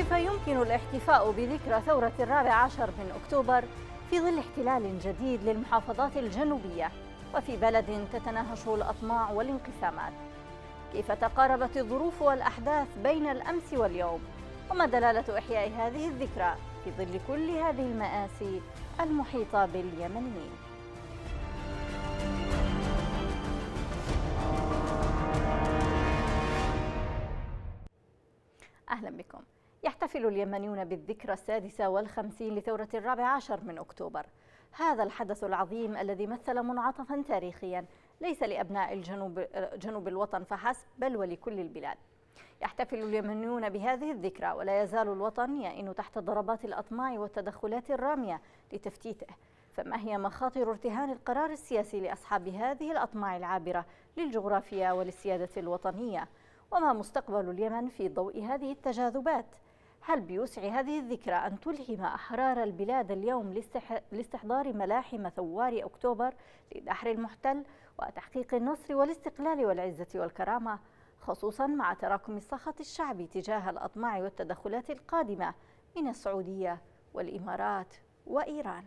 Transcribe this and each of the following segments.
كيف يمكن الاحتفاء بذكرى ثورة الرابع عشر من أكتوبر في ظل احتلال جديد للمحافظات الجنوبية وفي بلد تتناهش الأطماع والانقسامات كيف تقاربت الظروف والأحداث بين الأمس واليوم وما دلالة إحياء هذه الذكرى في ظل كل هذه المآسي المحيطة باليمنيين يحتفل اليمنيون بالذكرى السادسة والخمسين لثورة الرابع عشر من أكتوبر هذا الحدث العظيم الذي مثل منعطفا تاريخيا ليس لأبناء الجنوب جنوب الوطن فحسب بل ولكل البلاد يحتفل اليمنيون بهذه الذكرى ولا يزال الوطن يئن تحت ضربات الأطماع والتدخلات الرامية لتفتيته فما هي مخاطر ارتهان القرار السياسي لأصحاب هذه الأطماع العابرة للجغرافيا وللسيادة الوطنية وما مستقبل اليمن في ضوء هذه التجاذبات؟ هل بيسعي هذه الذكرى أن تلهم أحرار البلاد اليوم لاستحضار ملاحم ثوار أكتوبر لدحر المحتل وتحقيق النصر والاستقلال والعزة والكرامة خصوصا مع تراكم السخط الشعبي تجاه الأطماع والتدخلات القادمة من السعودية والإمارات وإيران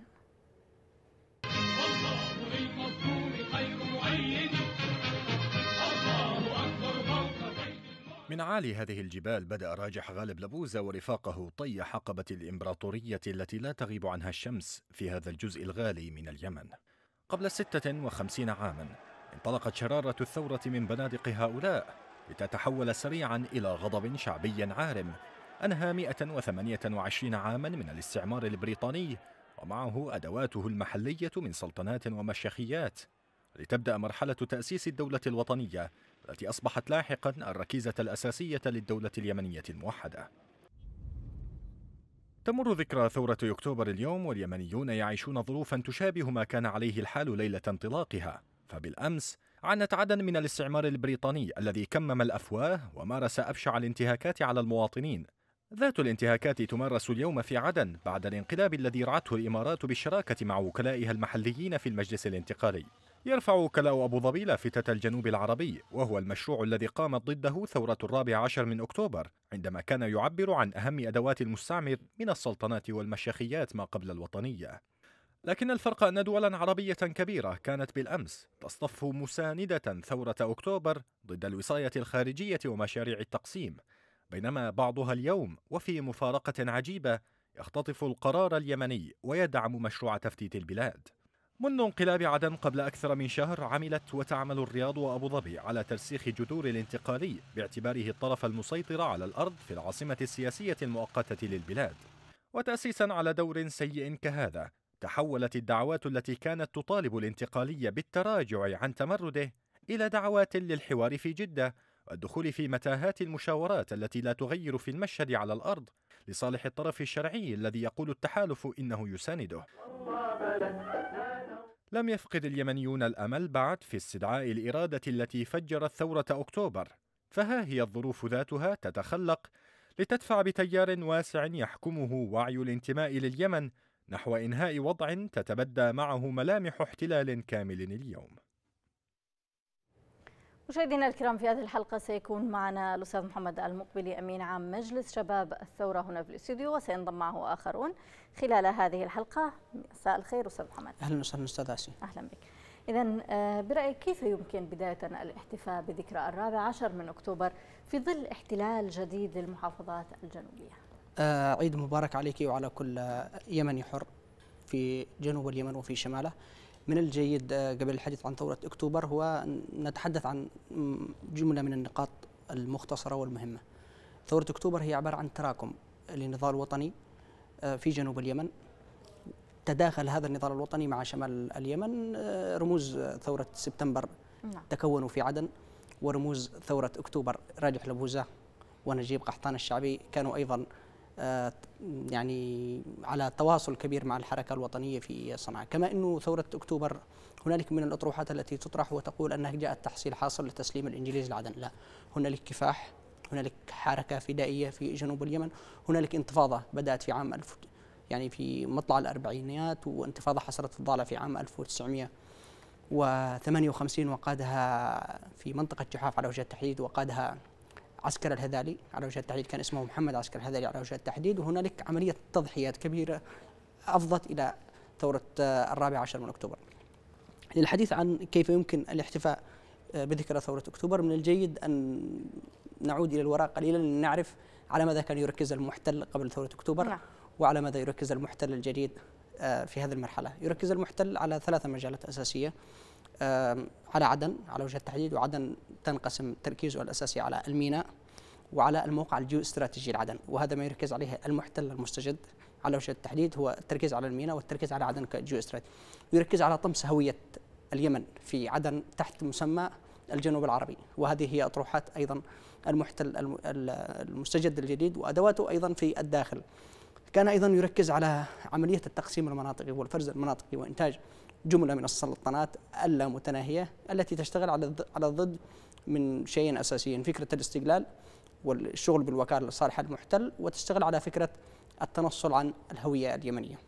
من عالي هذه الجبال بدأ راجح غالب لبوزة ورفاقه طي حقبة الإمبراطورية التي لا تغيب عنها الشمس في هذا الجزء الغالي من اليمن قبل 56 عاما انطلقت شرارة الثورة من بنادق هؤلاء لتتحول سريعا إلى غضب شعبي عارم أنهى 128 عاما من الاستعمار البريطاني ومعه أدواته المحلية من سلطنات ومشيخيات لتبدأ مرحلة تأسيس الدولة الوطنية التي أصبحت لاحقا الركيزة الأساسية للدولة اليمنية الموحدة تمر ذكرى ثورة أكتوبر اليوم واليمنيون يعيشون ظروفا تشابه ما كان عليه الحال ليلة انطلاقها فبالأمس عانت عدن من الاستعمار البريطاني الذي كمم الأفواه ومارس أبشع الانتهاكات على المواطنين ذات الانتهاكات تمارس اليوم في عدن بعد الانقلاب الذي رعته الإمارات بالشراكة مع وكلائها المحليين في المجلس الانتقالي يرفع وكلاء أبو ظبي لافتة الجنوب العربي وهو المشروع الذي قامت ضده ثورة الرابع عشر من أكتوبر عندما كان يعبر عن أهم أدوات المستعمر من السلطنات والمشيخيات ما قبل الوطنية لكن الفرق أن دولا عربية كبيرة كانت بالأمس تصطف مساندة ثورة أكتوبر ضد الوصاية الخارجية ومشاريع التقسيم بينما بعضها اليوم وفي مفارقة عجيبة يختطف القرار اليمني ويدعم مشروع تفتيت البلاد منذ انقلاب عدن قبل أكثر من شهر عملت وتعمل الرياض وأبو ظبي على ترسيخ جذور الانتقالي باعتباره الطرف المسيطر على الأرض في العاصمة السياسية المؤقتة للبلاد وتأسيسا على دور سيء كهذا تحولت الدعوات التي كانت تطالب الانتقالي بالتراجع عن تمرده إلى دعوات للحوار في جدة والدخول في متاهات المشاورات التي لا تغير في المشهد على الأرض لصالح الطرف الشرعي الذي يقول التحالف إنه يسانده لم يفقد اليمنيون الامل بعد في استدعاء الاراده التي فجرت ثوره اكتوبر فها هي الظروف ذاتها تتخلق لتدفع بتيار واسع يحكمه وعي الانتماء لليمن نحو انهاء وضع تتبدى معه ملامح احتلال كامل اليوم مشاهدينا الكرام في هذه الحلقة سيكون معنا الأستاذ محمد المقبلي أمين عام مجلس شباب الثورة هنا في الاستوديو وسينضم معه آخرون خلال هذه الحلقة مساء الخير أستاذ محمد أهلا وسهلا أستاذ عسي أهلا بك إذا آه، برأيك كيف يمكن بداية الاحتفاء بذكرى الرابع عشر من أكتوبر في ظل احتلال جديد للمحافظات الجنوبية؟ آه، عيد مبارك عليك وعلى كل يمني حر في جنوب اليمن وفي شماله من الجيد آه، قبل الحديث عن ثورة أكتوبر هو نتحدث عن جملة من النقاط المختصرة والمهمة ثورة أكتوبر هي عبارة عن تراكم لنضال وطني آه، في جنوب اليمن تداخل هذا النضال الوطني مع شمال اليمن آه، رموز ثورة سبتمبر نعم. تكونوا في عدن ورموز ثورة أكتوبر راجح لبوزة ونجيب قحطان الشعبي كانوا أيضا آه، يعني على تواصل كبير مع الحركة الوطنية في صنعاء كما أنه ثورة أكتوبر هنالك من الأطروحات التي تطرح وتقول أنها جاءت تحصيل حاصل لتسليم الإنجليز لعدن لا هنالك كفاح هنالك حركة فدائية في جنوب اليمن هنالك انتفاضة بدأت في عام الف يعني في مطلع الأربعينيات وانتفاضة حصلت في الضالة في عام 1958 وقادها في منطقة جحاف على وجه التحديد وقادها عسكر الهذالي على وجه التحديد كان اسمه محمد عسكر الهذالي على وجه التحديد وهنالك عملية تضحيات كبيرة أفضت إلى ثورة آه، الرابع عشر من أكتوبر للحديث عن كيف يمكن الاحتفاء آه، بذكرى ثورة أكتوبر من الجيد أن نعود إلى الوراء قليلا لنعرف على ماذا كان يركز المحتل قبل ثورة أكتوبر لا. نعم. وعلى ماذا يركز المحتل الجديد آه، في هذه المرحلة يركز المحتل على ثلاثة مجالات أساسية على عدن على وجه التحديد وعدن تنقسم تركيزه الأساسي على الميناء وعلى الموقع الجيو استراتيجي لعدن وهذا ما يركز عليه المحتل المستجد على وجه التحديد هو التركيز على الميناء والتركيز على عدن كجيو استراتيجي يركز على طمس هوية اليمن في عدن تحت مسمى الجنوب العربي وهذه هي أطروحات أيضا المحتل المستجد الجديد وأدواته أيضا في الداخل كان أيضا يركز على عملية التقسيم المناطقي والفرز المناطقي وإنتاج جملة من السلطنات اللامتناهية التي تشتغل على على الضد من شيئين أساسيين فكرة الاستقلال والشغل بالوكالة لصالح المحتل وتشتغل على فكرة التنصل عن الهوية اليمنية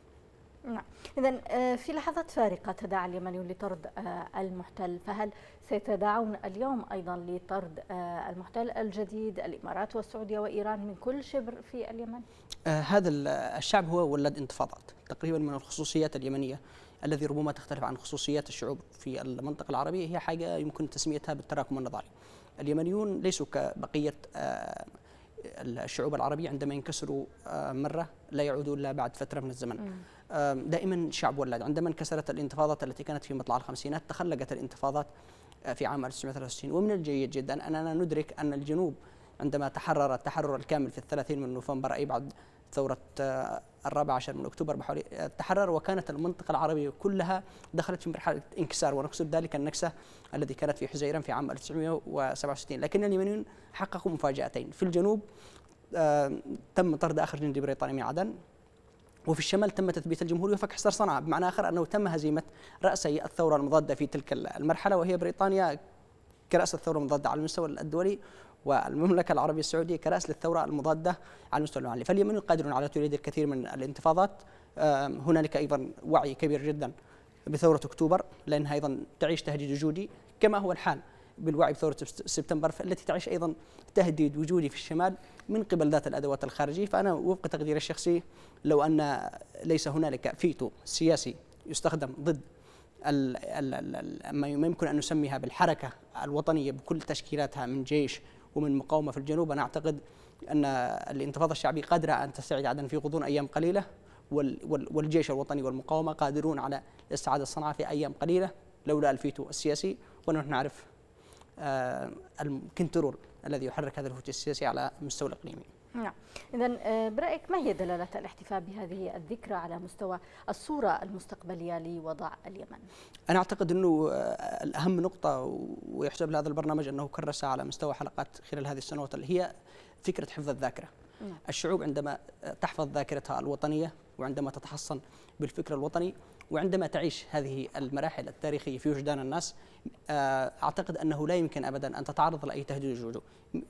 نعم إذا آه، في لحظات فارقة تداعى اليمنيون لطرد آه، المحتل فهل سيتداعون اليوم أيضا لطرد آه، المحتل الجديد الإمارات والسعودية وإيران من كل شبر في اليمن؟ هذا الشعب هو ولد انتفاضات تقريبا من الخصوصيات اليمنية الذي ربما تختلف عن خصوصيات الشعوب في المنطقة العربية هي حاجة يمكن تسميتها بالتراكم النضالي اليمنيون ليسوا كبقية آه، الشعوب العربية عندما ينكسروا آه، مرة لا يعودوا إلا بعد فترة من الزمن دائما شعب ولد عندما انكسرت الانتفاضات التي كانت في مطلع الخمسينات تخلقت الانتفاضات آه، في عام 1963 ومن الجيد جدا أننا ندرك أن الجنوب عندما تحرر التحرر الكامل في الثلاثين من نوفمبر أي بعد ثورة آه، الرابع عشر من أكتوبر بحوالي آه، تحرر وكانت المنطقة العربية كلها دخلت في مرحلة انكسار ونقصد ذلك النكسة التي كانت في حزيران في عام 1967 لكن اليمنيون حققوا مفاجأتين في الجنوب آه، تم طرد آخر جندي بريطاني من عدن وفي الشمال تم تثبيت الجمهورية وفك حصار صنعاء بمعنى آخر أنه تم هزيمة رأسي الثورة المضادة في تلك المرحلة وهي بريطانيا كرأس الثورة المضادة على المستوى الدولي والمملكة العربية السعودية كرأس للثورة المضادة على المستوى العالمي فاليمن قادر على توليد الكثير من الانتفاضات هنالك أيضا وعي كبير جدا بثورة أكتوبر لأنها أيضا تعيش تهديد وجودي كما هو الحال بالوعي بثورة سبتمبر التي تعيش أيضا تهديد وجودي في الشمال من قبل ذات الأدوات الخارجية فأنا وفق تقديري الشخصي لو أن ليس هنالك فيتو سياسي يستخدم ضد ما يمكن أن نسميها بالحركة الوطنية بكل تشكيلاتها من جيش ومن مقاومة في الجنوب أنا أعتقد أن الانتفاضة الشعبية قادرة أن تستعيد عدن في غضون أيام قليلة والجيش الوطني والمقاومة قادرون على استعادة صنعاء في أيام قليلة لولا الفيتو السياسي ونحن نعرف آه، الكنترول الذي يحرك هذا الفيتو السياسي على المستوى الإقليمي نعم إذا آه، برأيك ما هي دلالات الاحتفاء بهذه الذكرى على مستوى الصورة المستقبلية لوضع اليمن؟ أنا أعتقد أنه آه، الأهم نقطة ويحسب لهذا البرنامج أنه كرس على مستوى حلقات خلال هذه السنوات اللي هي فكرة حفظ الذاكرة نعم. الشعوب عندما تحفظ ذاكرتها الوطنية وعندما تتحصن بالفكر الوطني وعندما تعيش هذه المراحل التاريخية في وجدان الناس آه، اعتقد انه لا يمكن ابدا ان تتعرض لاي تهديد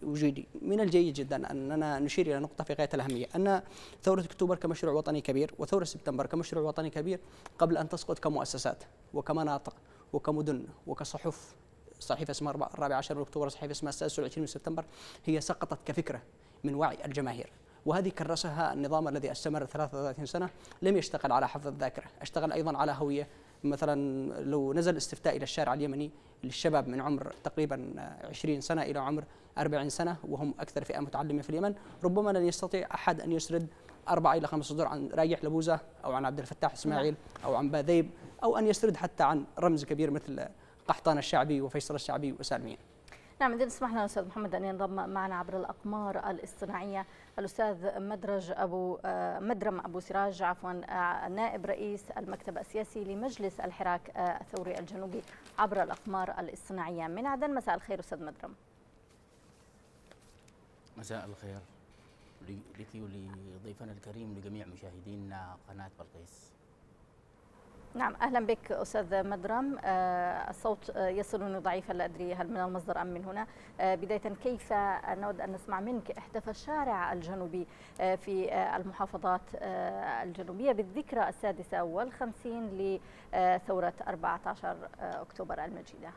وجودي، من الجيد جدا اننا نشير الى نقطه في غايه الاهميه ان ثوره اكتوبر كمشروع وطني كبير وثوره سبتمبر كمشروع وطني كبير قبل ان تسقط كمؤسسات وكمناطق وكمدن وكصحف صحيفه اسمها الرابع عشر من اكتوبر صحيفه اسمها السادس والعشرين من سبتمبر هي سقطت كفكره من وعي الجماهير وهذه كرسها النظام الذي استمر 33 سنة لم يشتغل على حفظ الذاكرة اشتغل أيضا على هوية مثلا لو نزل استفتاء إلى الشارع اليمني للشباب من عمر تقريبا 20 سنة إلى عمر 40 سنة وهم أكثر فئة متعلمة في اليمن ربما لن يستطيع أحد أن يسرد أربعة إلى خمس صدور عن رايح لبوزة أو عن عبد الفتاح إسماعيل نعم. أو عن باذيب أو أن يسرد حتى عن رمز كبير مثل قحطان الشعبي وفيصل الشعبي وسالمين نعم اذا اسمح لنا أستاذ محمد أن ينضم معنا عبر الأقمار الاصطناعية الأستاذ مدرج أبو آه، مدرم أبو سراج عفوا آه، نائب رئيس المكتب السياسي لمجلس الحراك آه، الثوري الجنوبي عبر الأقمار الاصطناعية من عدن مساء الخير أستاذ مدرم مساء الخير لك ولضيفنا الكريم لجميع مشاهدينا قناة بلقيس نعم أهلا بك أستاذ مدرم آه، الصوت آه، يصلني ضعيفا لا أدري هل من المصدر أم من هنا آه، بداية كيف نود أن نسمع منك احتفى الشارع الجنوبي في المحافظات الجنوبية بالذكرى السادسة والخمسين لثورة 14 أكتوبر المجيدة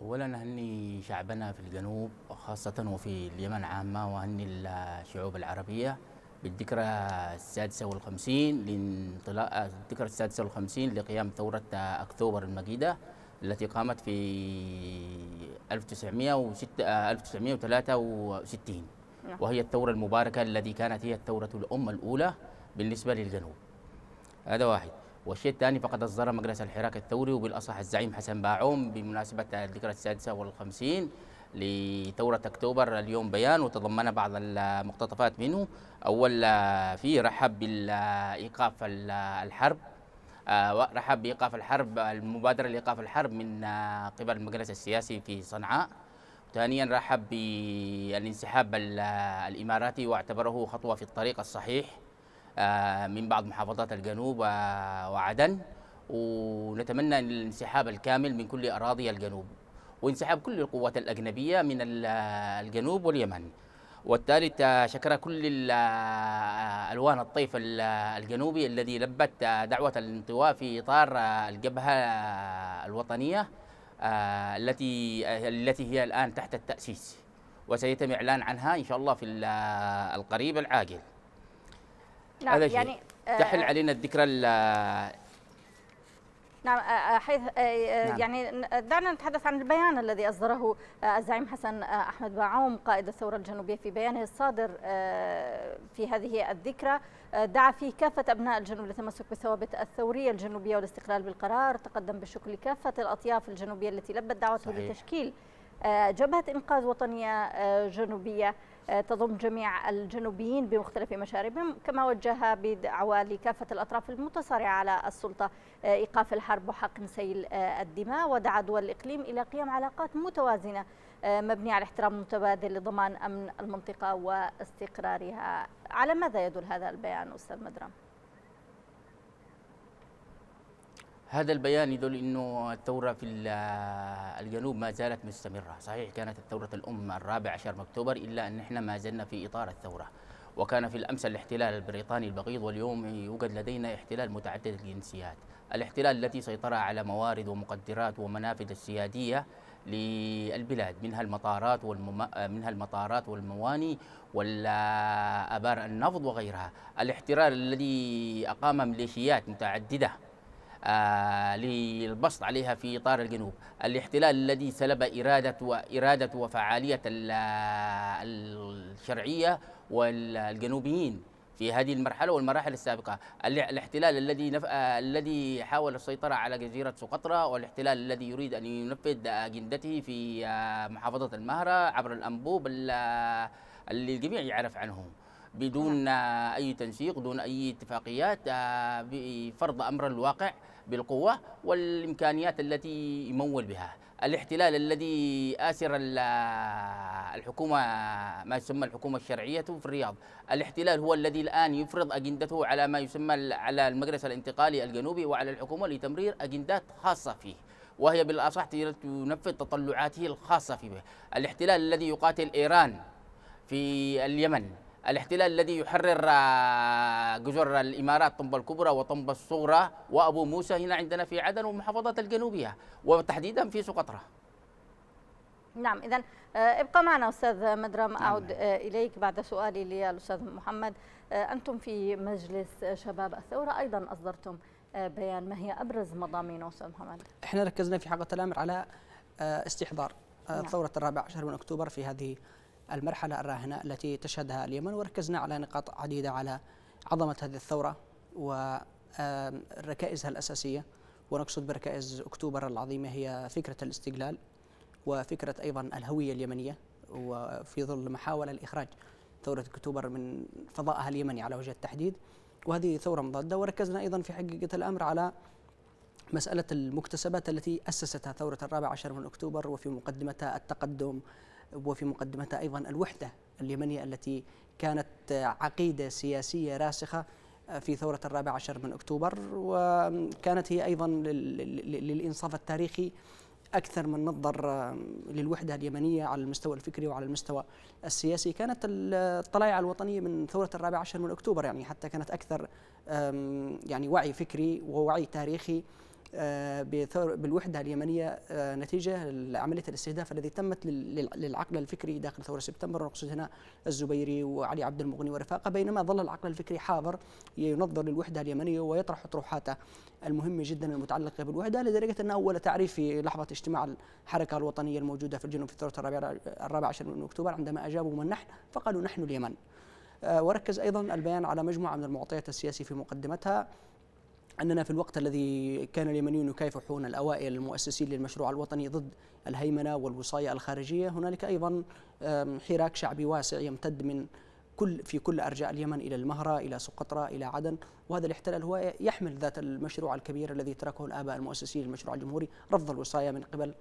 اولا اهني شعبنا في الجنوب خاصه وفي اليمن عامه واهني الشعوب العربيه بالذكرى السادسة والخمسين لانطلاق الذكرى السادسة والخمسين لقيام ثورة أكتوبر المجيدة التي قامت في 1963 نعم. وهي الثورة المباركة التي كانت هي الثورة الأم الأولى بالنسبة للجنوب هذا واحد والشيء الثاني فقد أصدر مجلس الحراك الثوري وبالأصح الزعيم حسن باعوم بمناسبة الذكرى السادسة والخمسين لثورة أكتوبر اليوم بيان وتضمن بعض المقتطفات منه أول آه، في رحب بإيقاف الحرب آه، رحب بإيقاف الحرب المبادرة لإيقاف الحرب من آه، قبل المجلس السياسي في صنعاء ثانيا رحب بالانسحاب الإماراتي واعتبره خطوة في الطريق الصحيح من بعض محافظات الجنوب وعدن ونتمنى الانسحاب الكامل من كل أراضي الجنوب وانسحاب كل القوات الأجنبية من الجنوب واليمن والثالث شكر كل ألوان الطيف الجنوبي الذي لبت دعوة الانطواء في إطار الجبهة الوطنية آه، التي التي هي الآن تحت التأسيس وسيتم إعلان عنها إن شاء الله في القريب العاجل نعم يعني آه، تحل علينا الذكرى نعم حيث نعم. يعني دعنا نتحدث عن البيان الذي أصدره الزعيم حسن أحمد باعوم قائد الثورة الجنوبية في بيانه الصادر في هذه الذكرى دعا فيه كافة أبناء الجنوب للتمسك بالثوابت الثورية الجنوبية والاستقلال بالقرار تقدم بالشكر لكافة الأطياف الجنوبية التي لبت دعوته صحيح. لتشكيل جبهة إنقاذ وطنية جنوبية تضم جميع الجنوبيين بمختلف مشاربهم كما وجه بدعوى لكافة الأطراف المتصارعة على السلطة إيقاف الحرب وحقن سيل آه، الدماء ودعا دول الإقليم إلى قيام علاقات متوازنة آه، مبنية على احترام متبادل لضمان أمن المنطقة واستقرارها على ماذا يدل هذا البيان أستاذ مدرم؟ هذا البيان يدل انه الثوره في آه، الجنوب ما زالت مستمره، صحيح كانت الثوره الام الرابع عشر من اكتوبر الا ان احنا ما زلنا في اطار الثوره، وكان في الامس الاحتلال البريطاني البغيض واليوم يوجد لدينا احتلال متعدد الجنسيات، الاحتلال التي سيطر على موارد ومقدرات ومنافذ السيادية للبلاد منها المطارات والمم... منها المطارات والمواني والابار النفط وغيرها الاحتلال الذي اقام ميليشيات متعدده آه، للبسط عليها في إطار الجنوب الاحتلال الذي سلب إرادة وإرادة وفعالية الشرعية والجنوبيين في هذه المرحلة والمراحل السابقة الاحتلال الذي نف... آه، الذي حاول السيطرة على جزيرة سقطرى والاحتلال الذي يريد أن ينفذ أجندته آه، في آه، محافظة المهرة عبر الأنبوب اللي الجميع يعرف عنه بدون نعم. أي تنسيق دون أي اتفاقيات بفرض أمر الواقع بالقوة والإمكانيات التي يمول بها الاحتلال الذي آسر الحكومة ما يسمى الحكومة الشرعية في الرياض الاحتلال هو الذي الآن يفرض أجندته على ما يسمى على المجلس الانتقالي الجنوبي وعلى الحكومة لتمرير أجندات خاصة فيه وهي بالأصح تنفذ تطلعاته الخاصة فيه الاحتلال الذي يقاتل إيران في اليمن الاحتلال الذي يحرر آه، جزر الامارات طنبة الكبرى وطنبة الصغرى وابو موسى هنا عندنا في عدن والمحافظات الجنوبيه وتحديدا في سقطرى. نعم اذا آه، ابقى معنا استاذ مدرم نعم. اعود آه، اليك بعد سؤالي للاستاذ محمد انتم في مجلس شباب الثوره ايضا اصدرتم بيان ما هي ابرز مضامينه استاذ محمد؟ احنا ركزنا في حلقه الامر على استحضار نعم. ثوره الرابع عشر من اكتوبر في هذه المرحلة الراهنة التي تشهدها اليمن وركزنا على نقاط عديدة على عظمة هذه الثورة وركائزها الأساسية ونقصد بركائز أكتوبر العظيمة هي فكرة الاستقلال وفكرة أيضا الهوية اليمنية وفي ظل محاولة لإخراج ثورة أكتوبر من فضائها اليمني على وجه التحديد وهذه ثورة مضادة وركزنا أيضا في حقيقة الأمر على مسألة المكتسبات التي أسستها ثورة الرابع عشر من أكتوبر وفي مقدمتها التقدم وفي مقدمتها أيضا الوحدة اليمنية التي كانت عقيدة سياسية راسخة آه، في ثورة الرابع عشر من أكتوبر وكانت هي أيضا للإنصاف التاريخي أكثر من نظر آه، للوحدة اليمنية على المستوى الفكري وعلى المستوى السياسي كانت الطلائع الوطنية من ثورة الرابع عشر من أكتوبر يعني حتى كانت أكثر يعني وعي فكري ووعي تاريخي آه، بالوحده اليمنيه آه، نتيجه لعمليه الاستهداف الذي تمت للعقل الفكري داخل ثوره سبتمبر نقصد هنا الزبيري وعلي عبد المغني ورفاقه بينما ظل العقل الفكري حاضر ينظر للوحده اليمنيه ويطرح اطروحاته المهمه جدا المتعلقه بالوحده لدرجه ان اول تعريف في لحظه اجتماع الحركه الوطنيه الموجوده في الجنوب في ثوره الرابع عشر من اكتوبر عندما اجابوا من نحن فقالوا نحن اليمن آه، وركز ايضا البيان على مجموعه من المعطيات السياسيه في مقدمتها أننا في الوقت الذي كان اليمنيون يكافحون الأوائل المؤسسين للمشروع الوطني ضد الهيمنة والوصاية الخارجية هنالك أيضا حراك شعبي واسع يمتد من كل في كل أرجاء اليمن إلى المهرة إلى سقطرى إلى عدن وهذا الاحتلال هو يحمل ذات المشروع الكبير الذي تركه الآباء المؤسسين للمشروع الجمهوري رفض الوصاية من قبل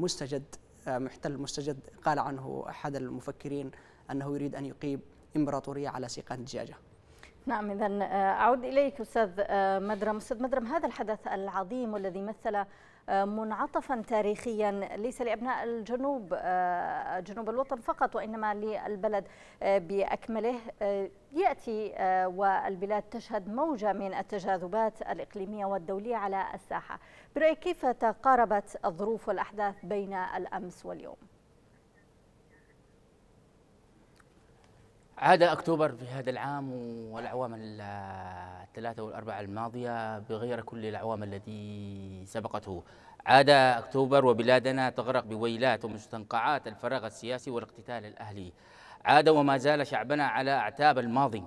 مستجد محتل مستجد قال عنه أحد المفكرين أنه يريد أن يقيم إمبراطورية على سيقان دجاجة نعم اذا آه، اعود اليك استاذ آه، مدرم، استاذ مدرم هذا الحدث العظيم والذي مثل آه، منعطفا تاريخيا ليس لابناء الجنوب جنوب الوطن فقط وانما للبلد باكمله ياتي والبلاد تشهد موجه من التجاذبات الاقليميه والدوليه على الساحه، برايك كيف تقاربت الظروف والاحداث بين الامس واليوم؟ عاد اكتوبر في هذا العام والاعوام الثلاثه والاربعه الماضيه بغير كل الاعوام التي سبقته. عاد اكتوبر وبلادنا تغرق بويلات ومستنقعات الفراغ السياسي والاقتتال الاهلي. عاد وما زال شعبنا على اعتاب الماضي.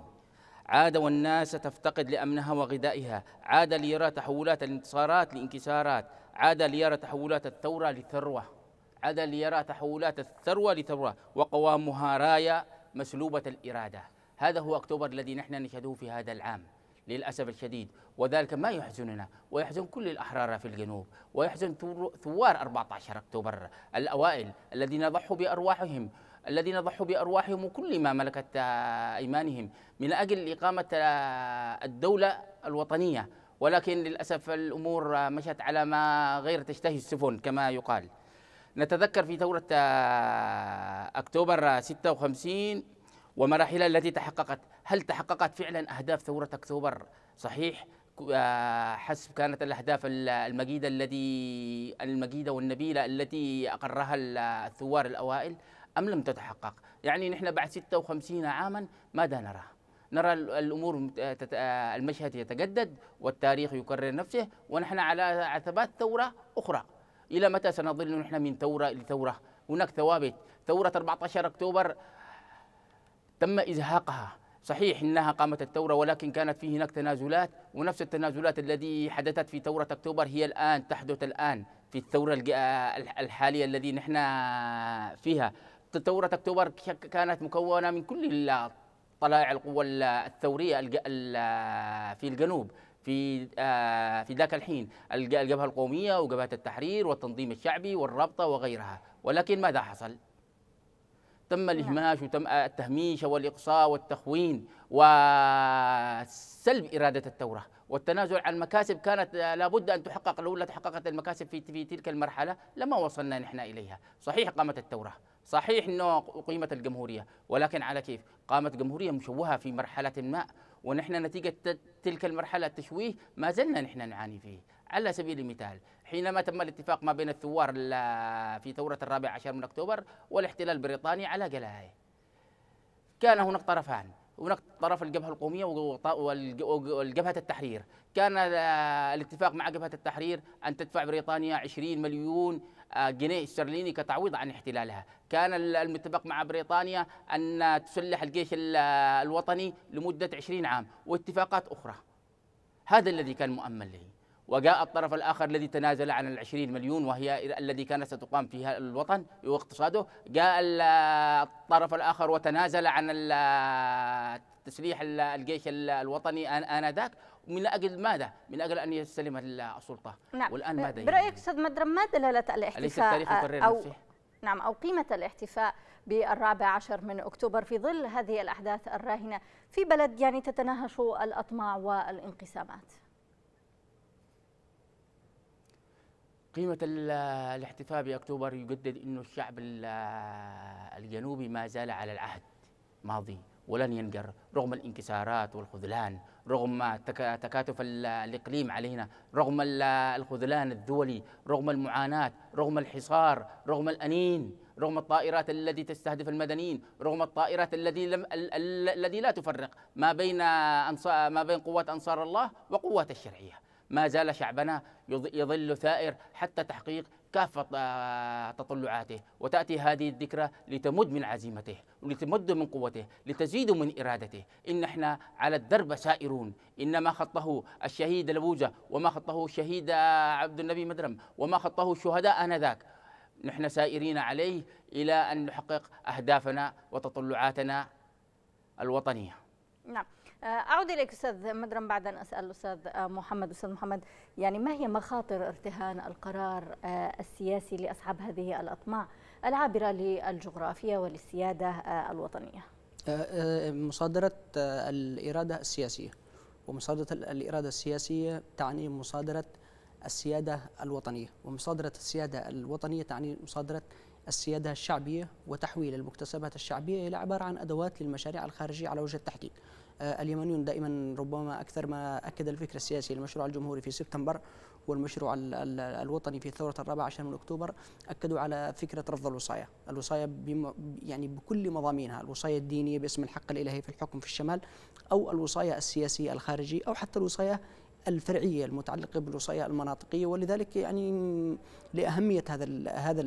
عاد والناس تفتقد لامنها وغذائها، عاد ليرى تحولات الانتصارات لانكسارات، عاد ليرى تحولات الثوره لثروه، عاد ليرى تحولات الثروه لثروه وقوامها رايه مسلوبة الإرادة هذا هو أكتوبر الذي نحن نشهده في هذا العام للأسف الشديد وذلك ما يحزننا ويحزن كل الأحرار في الجنوب ويحزن ثوار 14 أكتوبر الأوائل الذين ضحوا بأرواحهم الذين ضحوا بأرواحهم وكل ما ملكت آه، أيمانهم من أجل إقامة آه، الدولة الوطنية ولكن للأسف الأمور آه، مشت على ما غير تشتهي السفن كما يقال نتذكر في ثورة آه، أكتوبر 56 ومراحلها التي تحققت هل تحققت فعلا أهداف ثورة أكتوبر صحيح آه، حسب كانت الأهداف المجيدة التي المجيدة والنبيلة التي أقرها الثوار الأوائل أم لم تتحقق يعني نحن بعد 56 عاما ماذا نرى نرى الأمور آه، المشهد يتجدد والتاريخ يكرر نفسه ونحن على عثبات ثورة أخرى إلى متى سنظل نحن من ثورة لثورة هناك ثوابت ثورة 14 أكتوبر تم إزهاقها صحيح انها قامت الثوره ولكن كانت في هناك تنازلات ونفس التنازلات التي حدثت في ثوره اكتوبر هي الان تحدث الان في الثوره الحاليه الذي نحن فيها ثوره اكتوبر كانت مكونه من كل طلائع القوى الثوريه في الجنوب في آه، في ذاك الحين الجبهة القومية وجبهة التحرير والتنظيم الشعبي والرابطة وغيرها ولكن ماذا حصل؟ تم نعم. الإهماش وتم آه، التهميش والإقصاء والتخوين وسلب إرادة الثورة والتنازل عن المكاسب كانت آه، لابد ان تحقق لولا تحققت المكاسب في في تلك المرحله لما وصلنا نحن اليها، صحيح قامت الثوره، صحيح انه اقيمت الجمهوريه، ولكن على كيف؟ قامت جمهوريه مشوهه في مرحله ما ونحن نتيجه تلك المرحله التشويه ما زلنا نحن نعاني فيه، على سبيل المثال حينما تم الاتفاق ما بين الثوار في ثوره الرابع عشر من اكتوبر والاحتلال البريطاني على قلايه. كان هناك طرفان هناك طرف الجبهه القوميه والجبهه التحرير كان آه، الاتفاق مع جبهه التحرير ان تدفع بريطانيا 20 مليون آه، جنيه استرليني كتعويض عن احتلالها كان المتفق مع بريطانيا ان تسلح الجيش آه، الوطني لمده 20 عام واتفاقات اخرى هذا الذي كان مؤمل له وجاء الطرف الآخر الذي تنازل عن العشرين مليون وهي الذي كانت ستقام فيها الوطن واقتصاده جاء الطرف الآخر وتنازل عن تسليح الجيش الوطني آنذاك من أجل ماذا؟ من أجل أن يستلم السلطة نعم. والآن ماذا برأيك يعني؟ برايك استاذ مدرم ما دلالة الاحتفاء آه، أو نفسه؟ نعم أو قيمة الاحتفاء بالرابع عشر من أكتوبر في ظل هذه الأحداث الراهنة في بلد يعني تتناهش الأطماع والانقسامات قيمة الاحتفاء بأكتوبر يجدد أنه الشعب الجنوبي ما زال على العهد ماضي ولن ينقر رغم الانكسارات والخذلان رغم تكاتف الإقليم علينا رغم الخذلان الدولي رغم المعاناة رغم الحصار رغم الأنين رغم الطائرات التي تستهدف المدنيين رغم الطائرات التي لم الذي لا تفرق ما بين ما بين قوات أنصار الله وقوات الشرعية ما زال شعبنا يظل ثائر حتى تحقيق كافة آه، تطلعاته وتأتي هذه الذكرى لتمد من عزيمته ولتمد من قوته لتزيد من إرادته إن احنا على الدرب سائرون إن ما خطه الشهيد لبوزة وما خطه الشهيد عبد النبي مدرم وما خطه الشهداء آنذاك نحن سائرين عليه إلى أن نحقق أهدافنا وتطلعاتنا الوطنية نعم آه، اعود اليك استاذ مدرم بعد ان اسال الاستاذ آه، محمد استاذ محمد يعني ما هي مخاطر ارتهان القرار آه، السياسي لاصحاب هذه الاطماع العابره للجغرافيا وللسياده الوطنيه مصادره الاراده السياسيه ومصادره الاراده السياسيه تعني مصادره السياده الوطنيه ومصادره السياده الوطنيه تعني مصادره السيادة الشعبية وتحويل المكتسبات الشعبية إلى عبارة عن أدوات للمشاريع الخارجية على وجه التحديد آه، اليمنيون دائما ربما اكثر ما اكد الفكر السياسي للمشروع الجمهوري في سبتمبر والمشروع الوطني في ثورة الرابع عشر من أكتوبر أكدوا على فكرة رفض الوصاية الوصاية بم يعني بكل مضامينها الوصاية الدينية باسم الحق الإلهي في الحكم في الشمال أو الوصاية السياسية الخارجي أو حتى الوصاية الفرعيه المتعلقه بالوصايا المناطقيه ولذلك يعني لاهميه هذا هذا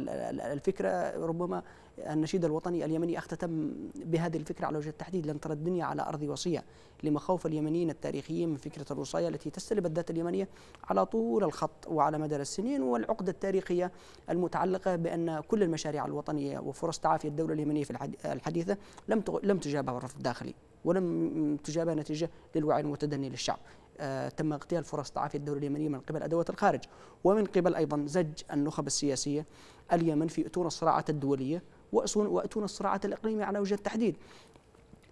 الفكره ربما النشيد الوطني اليمني اختتم بهذه الفكره على وجه التحديد لن ترى الدنيا على ارض وصيه لمخاوف اليمنيين التاريخيين من فكره الوصايه التي تستلب الذات اليمنيه على طول الخط وعلى مدار السنين والعقده التاريخيه المتعلقه بان كل المشاريع الوطنيه وفرص تعافي الدوله اليمنيه في الحديثه لم لم تجابها الرفض الداخلي ولم تجابها نتيجه للوعي المتدني للشعب آه، تم اغتيال فرص تعافي الدولة اليمنية من قبل أدوات الخارج ومن قبل أيضا زج النخب السياسية اليمن في أتون الصراعات الدولية وأتون الصراعات الإقليمية على وجه التحديد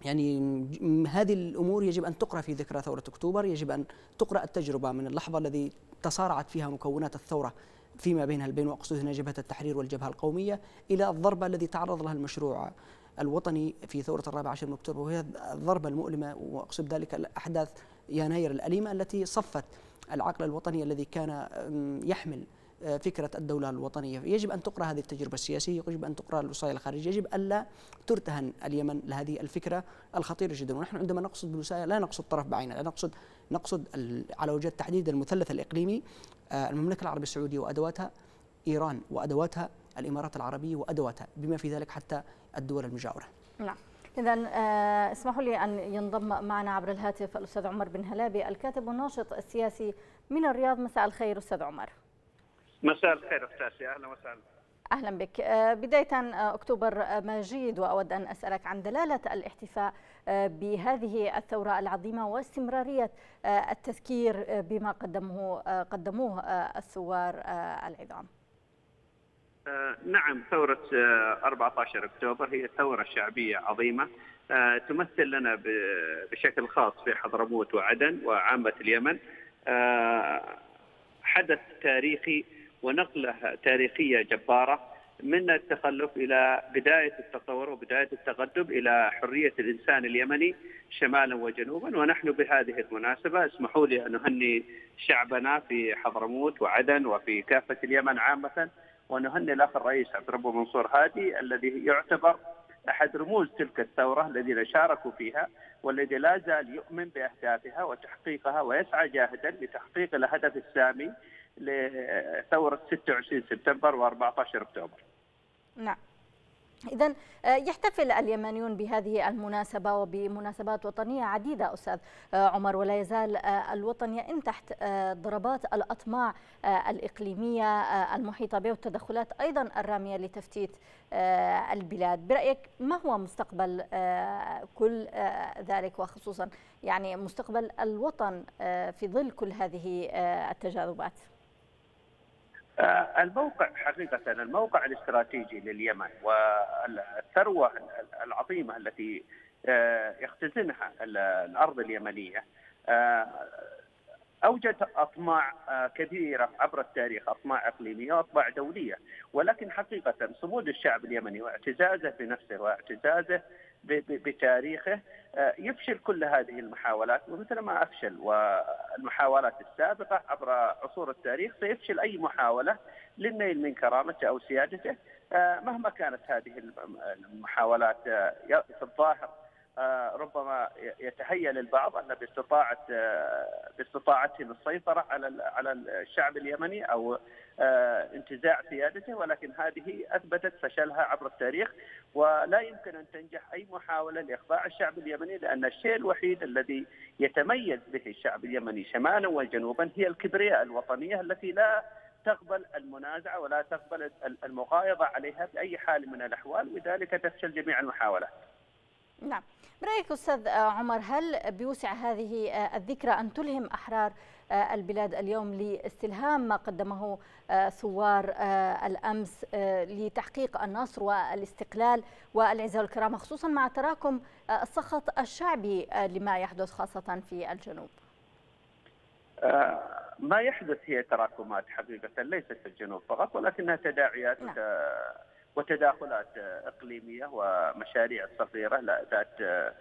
يعني هذه الامور يجب ان تقرا في ذكرى ثوره اكتوبر، يجب ان تقرا التجربه من اللحظه الذي تصارعت فيها مكونات الثوره فيما بينها البين واقصد هنا جبهه التحرير والجبهه القوميه الى الضربه التي تعرض لها المشروع الوطني في ثوره الرابع عشر من اكتوبر وهي الضربه المؤلمه واقصد ذلك الاحداث يناير الأليمة التي صفت العقل الوطني الذي كان يحمل أه، فكرة الدولة الوطنية يجب أن تقرأ هذه التجربة السياسية يجب أن تقرأ الوصاية الخارجية يجب ألا ترتهن اليمن لهذه الفكرة الخطيرة جدا ونحن عندما نقصد بالوصاية لا نقصد طرف بعينه لا نقصد نقصد على وجه التحديد المثلث الإقليمي أه، المملكة العربية السعودية وأدواتها إيران وأدواتها الإمارات العربية وأدواتها بما في ذلك حتى الدول المجاورة نعم إذا آه، اسمحوا لي أن ينضم معنا عبر الهاتف الأستاذ عمر بن هلابي الكاتب والناشط السياسي من الرياض مساء الخير أستاذ عمر مساء الخير أستاذي أهلا وسهلا أهلا بك آه، بداية آه، أكتوبر مجيد وأود أن أسألك عن دلالة الاحتفاء بهذه الثورة العظيمة واستمرارية التذكير بما قدمه قدموه الثوار العظام آه، نعم ثورة 14 آه، أكتوبر هي ثورة شعبية عظيمة آه، تمثل لنا بشكل خاص في حضرموت وعدن وعامة اليمن حدث تاريخي ونقلة تاريخية جبارة من التخلف إلى بداية التطور وبداية التقدم إلى حرية الإنسان اليمني شمالا وجنوبا ونحن بهذه المناسبة اسمحوا لي أن أهني شعبنا في حضرموت وعدن وفي كافة اليمن عامة ونهني الاخ الرئيس عبد ربه منصور هادي الذي يعتبر احد رموز تلك الثوره الذين شاركوا فيها والذي لا زال يؤمن باهدافها وتحقيقها ويسعى جاهدا لتحقيق الهدف السامي لثوره 26 سبتمبر و14 اكتوبر. نعم. إذا آه، يحتفل اليمنيون بهذه المناسبة وبمناسبات وطنية عديدة أستاذ آه، عمر ولا يزال آه، الوطن يئن تحت ضربات الأطماع الإقليمية المحيطة به والتدخلات أيضا الرامية لتفتيت البلاد برأيك ما هو مستقبل كل ذلك وخصوصا يعني مستقبل الوطن في ظل كل هذه التجاذبات؟ آه، الموقع حقيقة الموقع الاستراتيجي لليمن والثروة العظيمة التي آه، يختزنها الأرض اليمنية آه، أوجد أطماع كبيرة عبر التاريخ أطماع إقليمية وأطماع دولية ولكن حقيقة صمود الشعب اليمني واعتزازه بنفسه واعتزازه بتاريخه آه، يفشل كل هذه المحاولات ومثل ما افشل والمحاولات السابقه عبر عصور التاريخ سيفشل اي محاوله للنيل من كرامته او سيادته آه، مهما كانت هذه المحاولات آه، في الظاهر آه، ربما يتهيأ للبعض أن باستطاعة آه، باستطاعتهم السيطرة على على الشعب اليمني أو آه، انتزاع سيادته ولكن هذه أثبتت فشلها عبر التاريخ ولا يمكن أن تنجح أي محاولة لإخضاع الشعب اليمني لأن الشيء الوحيد الذي يتميز به الشعب اليمني شمالا وجنوبا هي الكبرياء الوطنية التي لا تقبل المنازعة ولا تقبل المغايضة عليها بأي حال من الأحوال وذلك تفشل جميع المحاولات نعم برأيك أستاذ عمر هل بيوسع هذه آه، الذكرى أن تلهم أحرار آه، البلاد اليوم لاستلهام ما قدمه آه، ثوار الأمس لتحقيق النصر والاستقلال والعزة والكرامة خصوصا مع تراكم السخط الشعبي لما يحدث خاصة في الجنوب ما يحدث هي تراكمات حقيقة ليست في الجنوب فقط ولكنها تداعيات نعم. وتداخلات اقليميه ومشاريع صغيره ذات آه،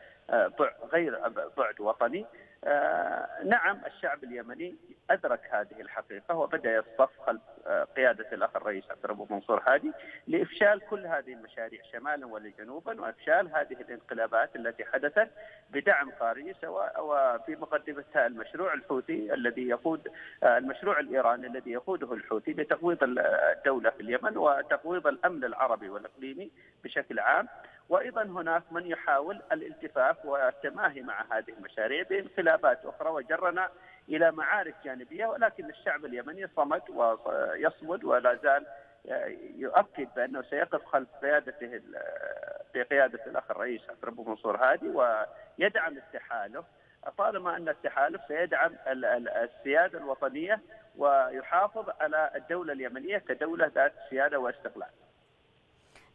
بعد غير بعد وطني آه، نعم الشعب اليمني ادرك هذه الحقيقه وبدا يصطف خلف آه، قياده الاخ الرئيس عبد الرب منصور هادي لافشال كل هذه المشاريع شمالا وجنوبا وافشال هذه الانقلابات التي حدثت بدعم خارجي سواء وفي مقدمتها المشروع الحوثي الذي يقود آه، المشروع الايراني الذي يقوده الحوثي لتقويض الدوله في اليمن وتقويض الامن العربي والاقليمي بشكل عام وايضا هناك من يحاول الالتفاف والتماهي مع هذه المشاريع بانقلابات اخرى وجرنا الى معارك جانبيه ولكن الشعب اليمني صمد ويصمد ولا زال يؤكد بانه سيقف خلف قيادته بقياده الاخ الرئيس عبد الرب منصور هادي ويدعم التحالف طالما ان التحالف سيدعم السياده الوطنيه ويحافظ على الدوله اليمنيه كدوله ذات سياده واستقلال.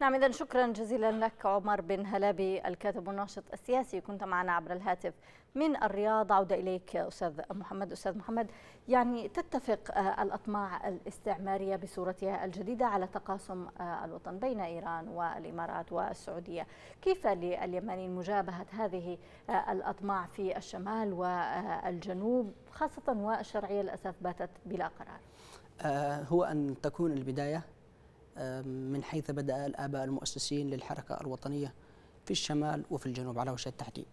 نعم إذا شكرا جزيلا لك عمر بن هلابي الكاتب والناشط السياسي كنت معنا عبر الهاتف من الرياض عودة إليك أستاذ محمد أستاذ محمد يعني تتفق آه، الأطماع الاستعمارية بصورتها الجديدة على تقاسم آه، الوطن بين إيران والإمارات والسعودية كيف لليمنيين مجابهة هذه آه، الأطماع في الشمال والجنوب خاصة والشرعية للأسف باتت بلا قرار هو أن تكون البداية من حيث بدأ الآباء المؤسسين للحركة الوطنية في الشمال وفي الجنوب على وجه التحديد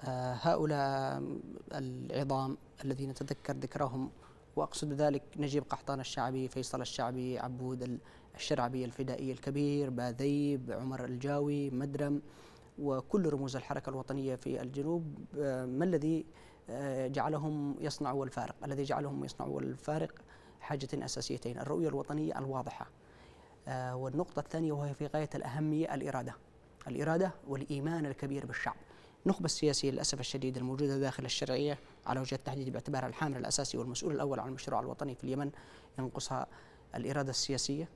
آه، هؤلاء العظام الذين نتذكر ذكرهم وأقصد بذلك نجيب قحطان الشعبي فيصل الشعبي عبود الشرعبي الفدائي الكبير باذيب عمر الجاوي مدرم وكل رموز الحركة الوطنية في الجنوب آه، ما الذي آه، جعلهم يصنعوا الفارق الذي جعلهم يصنعوا الفارق حاجتين أساسيتين الرؤية الوطنية الواضحة آه، والنقطة الثانية وهي في غاية الأهمية الإرادة الإرادة والإيمان الكبير بالشعب النخبة السياسية للأسف الشديد الموجودة داخل الشرعية على وجه التحديد باعتبارها الحامل الأساسي والمسؤول الأول عن المشروع الوطني في اليمن ينقصها الإرادة السياسية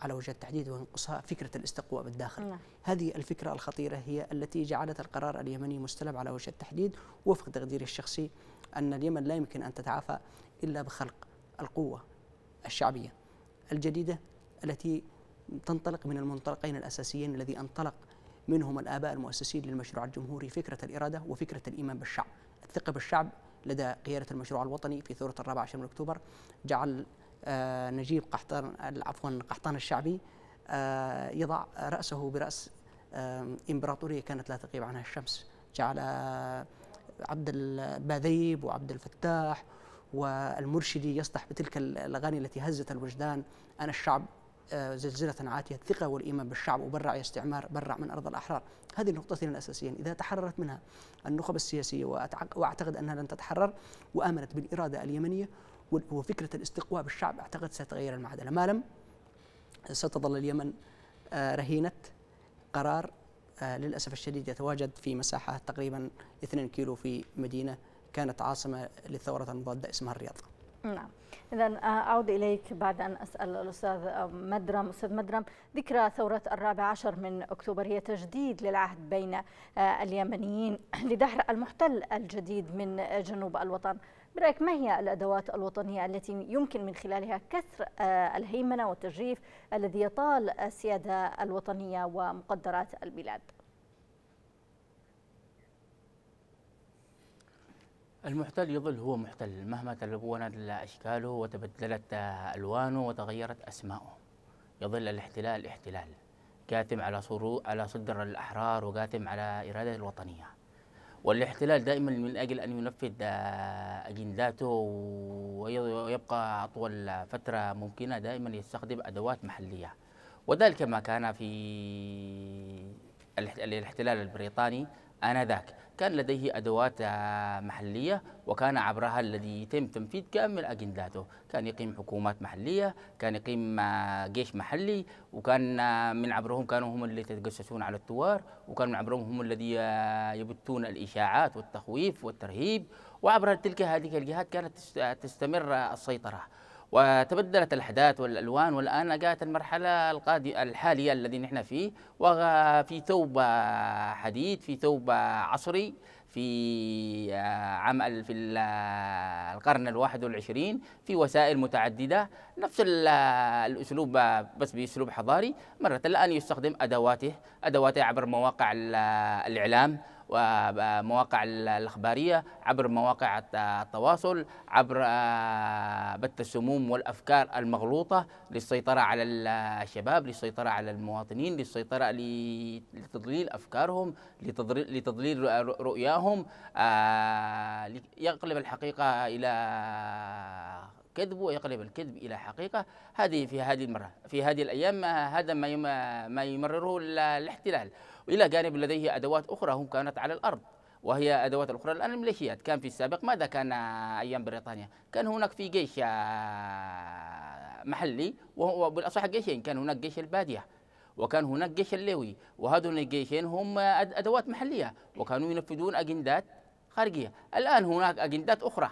على وجه التحديد وينقصها فكرة الاستقواء بالداخل نعم. هذه الفكرة الخطيرة هي التي جعلت القرار اليمني مستلب على وجه التحديد وفق تقديري الشخصي أن اليمن لا يمكن أن تتعافى إلا بخلق القوة الشعبية الجديدة التي تنطلق من المنطلقين الأساسيين الذي أنطلق منهم الآباء المؤسسين للمشروع الجمهوري فكرة الإرادة وفكرة الإيمان بالشعب الثقة بالشعب لدى قيادة المشروع الوطني في ثورة الرابع عشر من أكتوبر جعل آه، نجيب قحطان عفوا قحطان الشعبي آه، يضع رأسه برأس آه، إمبراطورية كانت لا تغيب عنها الشمس جعل عبد الباذيب وعبد الفتاح والمرشدي يصدح بتلك الأغاني التي هزت الوجدان أنا الشعب آه، زلزلة عاتية الثقة والإيمان بالشعب وبرع استعمار برع من أرض الأحرار هذه النقطة الأساسية إذا تحررت منها النخب السياسية وأعتقد أنها لن تتحرر وآمنت بالإرادة اليمنية وفكرة الاستقواء بالشعب أعتقد ستغير المعادلة ما لم ستظل اليمن آه، رهينة قرار آه، للأسف الشديد يتواجد في مساحة تقريبا 2 كيلو في مدينة كانت عاصمة للثورة المضادة اسمها الرياض نعم إذا آه، أعود إليك بعد أن أسأل الأستاذ آه، مدرم أستاذ مدرم ذكرى ثورة الرابع عشر من أكتوبر هي تجديد للعهد بين آه، اليمنيين لدحر المحتل الجديد من جنوب الوطن برأيك ما هي الأدوات الوطنية التي يمكن من خلالها كسر الهيمنة والتجريف الذي يطال السيادة الوطنية ومقدرات البلاد؟ المحتل يظل هو محتل مهما تلونت أشكاله وتبدلت ألوانه وتغيرت أسماؤه يظل الاحتلال احتلال كاتم على صرو على صدر الأحرار وقاتم على إرادة الوطنية والاحتلال دائما من أجل أن ينفذ آه، أجنداته ويبقى اطول فترة ممكنة دائما يستخدم أدوات محلية وذلك ما كان في الاحتلال البريطاني آنذاك كان لديه أدوات آه، محلية وكان عبرها الذي يتم تنفيذ كامل أجنداته كان يقيم حكومات محلية كان يقيم آه، جيش محلي وكان آه، من عبرهم كانوا هم اللي يتجسسون على الثوار وكان من عبرهم هم الذي يبثون الإشاعات والتخويف والترهيب وعبر تلك هذه الجهات كانت تستمر السيطرة وتبدلت الأحداث والألوان والآن جاءت المرحلة القادمة الحالية الذي نحن فيه وفي ثوب حديد في ثوب عصري في آه، عام في آه، القرن الواحد والعشرين في وسائل متعددة نفس آه، الأسلوب بس بأسلوب حضاري مرة الآن يستخدم أدواته أدواته عبر مواقع الإعلام ومواقع الإخبارية عبر مواقع التواصل عبر آه، بث السموم والأفكار المغلوطة للسيطرة على الشباب للسيطرة على المواطنين للسيطرة لتضليل أفكارهم لتضليل رؤياهم آه، يقلب الحقيقة إلى كذب ويقلب الكذب الى حقيقه هذه في هذه المره في هذه الايام هذا ما ما يمرره الاحتلال والى جانب لديه ادوات اخرى هم كانت على الارض وهي ادوات اخرى الان الميليشيات كان في السابق ماذا كان ايام بريطانيا كان هناك في جيش آه، محلي وهو بالاصح جيشين كان هناك جيش الباديه وكان هناك جيش الليوي وهذول الجيشين هم ادوات محليه وكانوا ينفذون اجندات خارجيه الان هناك اجندات اخرى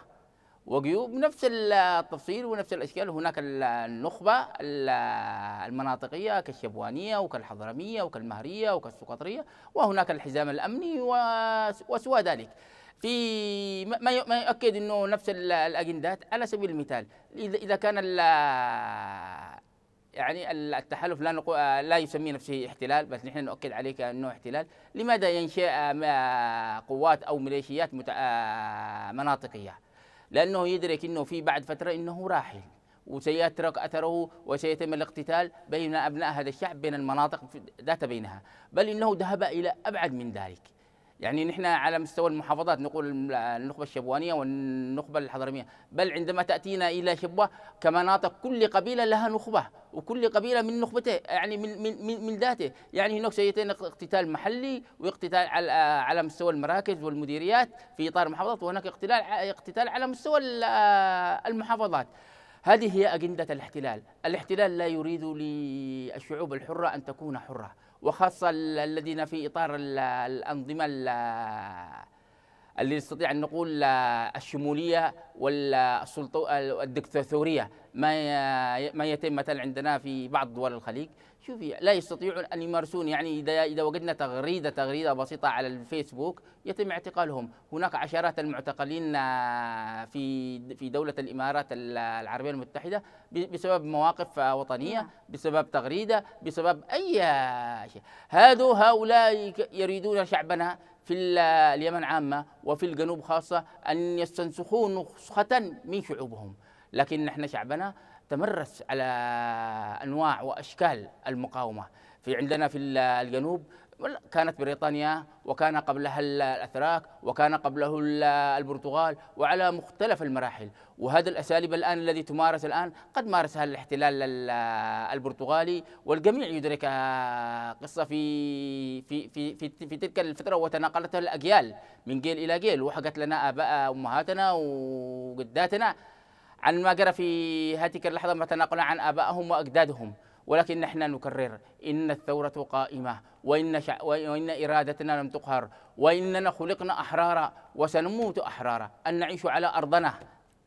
وجيوب نفس التفصيل ونفس الاشكال هناك النخبه المناطقيه كالشبوانيه وكالحضرميه وكالمهريه وكالسقطريه وهناك الحزام الامني وسوى ذلك في ما يؤكد انه نفس الاجندات على سبيل المثال اذا كان يعني التحالف لا لا يسمي نفسه احتلال بس نحن نؤكد عليك انه احتلال لماذا ينشئ قوات او ميليشيات آه، مناطقيه لأنه يدرك أنه في بعد فترة أنه راحل وسيترك أثره وسيتم الاقتتال بين أبناء هذا الشعب بين المناطق ذات بينها بل إنه ذهب إلى أبعد من ذلك يعني نحن على مستوى المحافظات نقول النخبة الشبوانية والنخبة الحضرمية بل عندما تأتينا إلى شبوة كمناطق كل قبيلة لها نخبة وكل قبيلة من نخبته يعني من من من, ذاته يعني هناك سيتين اقتتال محلي واقتتال على على مستوى المراكز والمديريات في إطار المحافظات وهناك اقتتال اقتتال على مستوى المحافظات هذه هي أجندة الاحتلال الاحتلال لا يريد للشعوب الحرة أن تكون حرة وخاصة الذين في إطار الأنظمة اللي نستطيع أن نقول الشمولية والدكتاتورية ما ما يتم مثلا عندنا في بعض دول الخليج شوفي لا يستطيعون ان يمارسون يعني اذا اذا وجدنا تغريده تغريده بسيطه على الفيسبوك يتم اعتقالهم، هناك عشرات المعتقلين آه، في في دوله الامارات العربيه المتحده بسبب مواقف آه، وطنيه، نعم. بسبب تغريده، بسبب اي آه، شيء، هادو هؤلاء يريدون شعبنا في اليمن عامه وفي الجنوب خاصه ان يستنسخون نسخه من شعوبهم، لكن نحن شعبنا تمرس على انواع واشكال المقاومه في عندنا في الجنوب كانت بريطانيا وكان قبلها الاتراك وكان قبله البرتغال وعلى مختلف المراحل وهذا الاساليب الان الذي تمارس الان قد مارسها الاحتلال البرتغالي والجميع يدرك قصه في في في في, في تلك الفتره وتناقلتها الاجيال من جيل الى جيل وحقت لنا اباء امهاتنا وجداتنا عن ما جرى في هاتك اللحظة ما تناقل عن آبائهم وأجدادهم ولكن نحن نكرر إن الثورة قائمة وإن, شع... وإن إرادتنا لم تقهر وإننا خلقنا أحرارا وسنموت أحرارا أن نعيش على أرضنا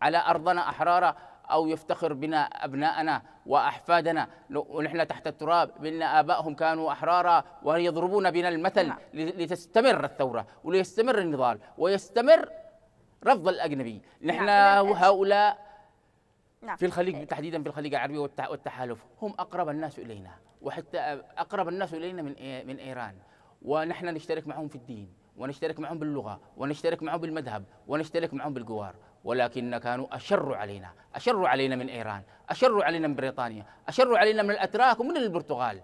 على أرضنا أحرارا أو يفتخر بنا أبناءنا وأحفادنا ونحن تحت التراب بأن آبائهم كانوا أحرارا ويضربون بنا المثل نعم. لتستمر الثورة وليستمر النضال ويستمر رفض الأجنبي نحن نعم، هؤلاء نعم. في الخليج تحديدا في الخليج العربي والتحالف هم أقرب الناس إلينا وحتى أقرب الناس إلينا من من إيران ونحن نشترك معهم في الدين ونشترك معهم باللغة ونشترك معهم بالمذهب ونشترك معهم بالجوار ولكن كانوا أشر علينا أشر علينا من إيران أشر علينا من بريطانيا أشر علينا من الأتراك ومن البرتغال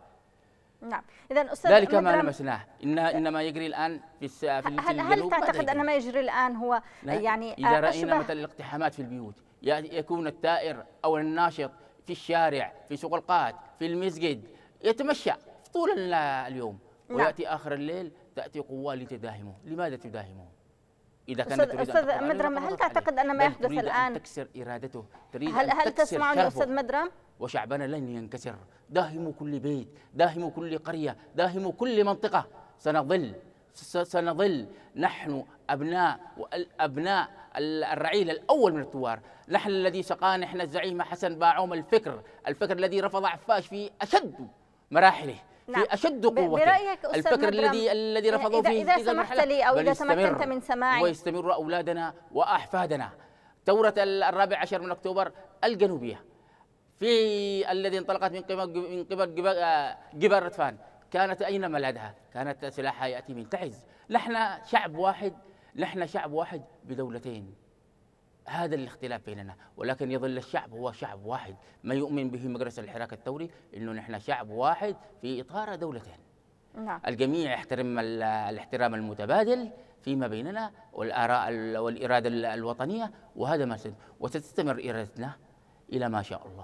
نعم اذا استاذ ذلك ما لمسناه إنها انما يجري الان في في هل, هل تعتقد ان ما يجري الان هو يعني اذا آه، راينا مثلا الاقتحامات في البيوت يعني يكون الثائر أو الناشط في الشارع في سوق القات في المسجد يتمشى طول اليوم نعم. ويأتي آخر الليل تأتي قوة لتداهمه لماذا تداهمه اذا كانت استاذ استاذ مدرم هل تعتقد ان ما يحدث الان تكسر ارادته تريد هل هل تسمعني استاذ مدرم وشعبنا لن ينكسر داهموا كل بيت داهموا كل قريه داهموا كل منطقه سنظل سنظل نحن ابناء والابناء الرعيل الأول من الثوار نحن الذي سقانا إحنا الزعيم حسن باعوم الفكر الفكر الذي رفض عفاش في أشد مراحله نعم. في اشد قوته برايك أستاذ الفكر الذي الذي رفضوه في اذا سمحت لي او اذا سمحت انت من سماعي ويستمر اولادنا واحفادنا ثوره الرابع عشر من اكتوبر الجنوبيه في الذي انطلقت من قبل من قبل جبال ردفان كانت اين ملادها؟ كانت سلاحها ياتي من تعز نحن شعب واحد نحن شعب واحد بدولتين هذا الاختلاف بيننا ولكن يظل الشعب هو شعب واحد ما يؤمن به مجلس الحراك الثوري انه نحن شعب واحد في اطار دولتين نعم. الجميع يحترم الاحترام المتبادل فيما بيننا والاراء والاراده الوطنيه وهذا ما وستستمر ارادتنا الى ما شاء الله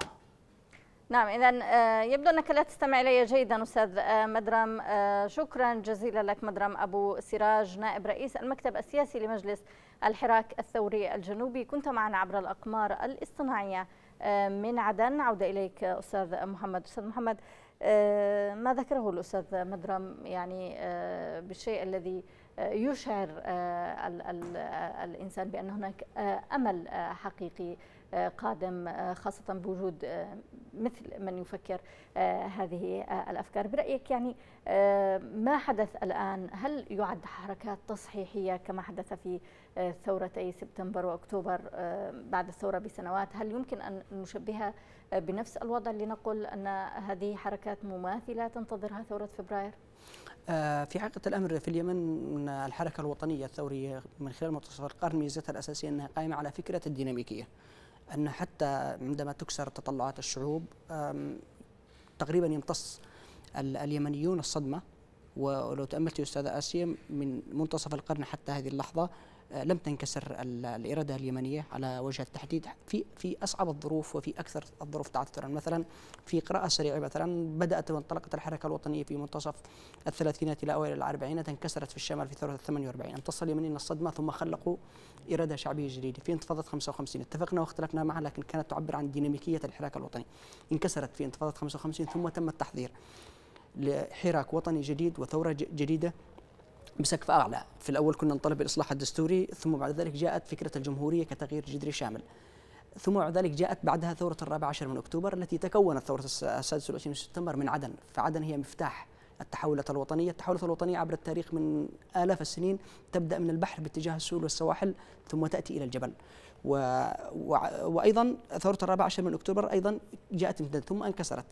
نعم اذا آه، يبدو انك لا تستمع الي جيدا استاذ آه، مدرم آه، شكرا جزيلا لك مدرم ابو سراج نائب رئيس المكتب السياسي لمجلس الحراك الثوري الجنوبي كنت معنا عبر الاقمار الاصطناعيه من عدن عوده اليك استاذ محمد استاذ محمد ما ذكره الاستاذ مدرم يعني بالشيء الذي يشعر الانسان بان هناك امل حقيقي آه، قادم آه، خاصة بوجود آه، مثل من يفكر هذه الأفكار برأيك يعني ما حدث الآن هل يعد حركات تصحيحية كما حدث في ثورتي سبتمبر وأكتوبر بعد الثورة بسنوات هل يمكن أن نشبهها بنفس الوضع لنقول أن هذه حركات مماثلة تنتظرها ثورة فبراير؟ في حقيقة الأمر في اليمن الحركة الوطنية الثورية من خلال منتصف القرن ميزتها الأساسية أنها قائمة على فكرة الديناميكية أن حتى عندما تكسر تطلعات الشعوب تقريبا يمتص اليمنيون الصدمة ولو تأملت أستاذ آسيا من منتصف القرن حتى هذه اللحظة لم تنكسر الاراده اليمنيه على وجه التحديد في في اصعب الظروف وفي اكثر الظروف تعثرا مثلا في قراءه سريعه مثلا بدات وانطلقت الحركه الوطنيه في منتصف الثلاثينات الى اوائل الاربعينات انكسرت في الشمال في ثوره 48 انتصر اليمنيين الصدمه ثم خلقوا اراده شعبيه جديده في انتفاضه 55 اتفقنا واختلفنا معها لكن كانت تعبر عن ديناميكيه الحراك الوطني انكسرت في انتفاضه 55 ثم تم التحضير لحراك وطني جديد وثوره جديده بسقف اعلى في الاول كنا نطالب بالاصلاح الدستوري ثم بعد ذلك جاءت فكره الجمهوريه كتغيير جذري شامل ثم بعد ذلك جاءت بعدها ثورة الرابع عشر من أكتوبر التي تكونت ثورة السادس والعشرين من سبتمبر من عدن فعدن هي مفتاح التحولات الوطنية التحولات الوطنية عبر التاريخ من آلاف السنين تبدأ من البحر باتجاه السهول والسواحل ثم تأتي إلى الجبل و... و... وأيضا ثورة الرابع عشر من أكتوبر أيضا جاءت ثم انكسرت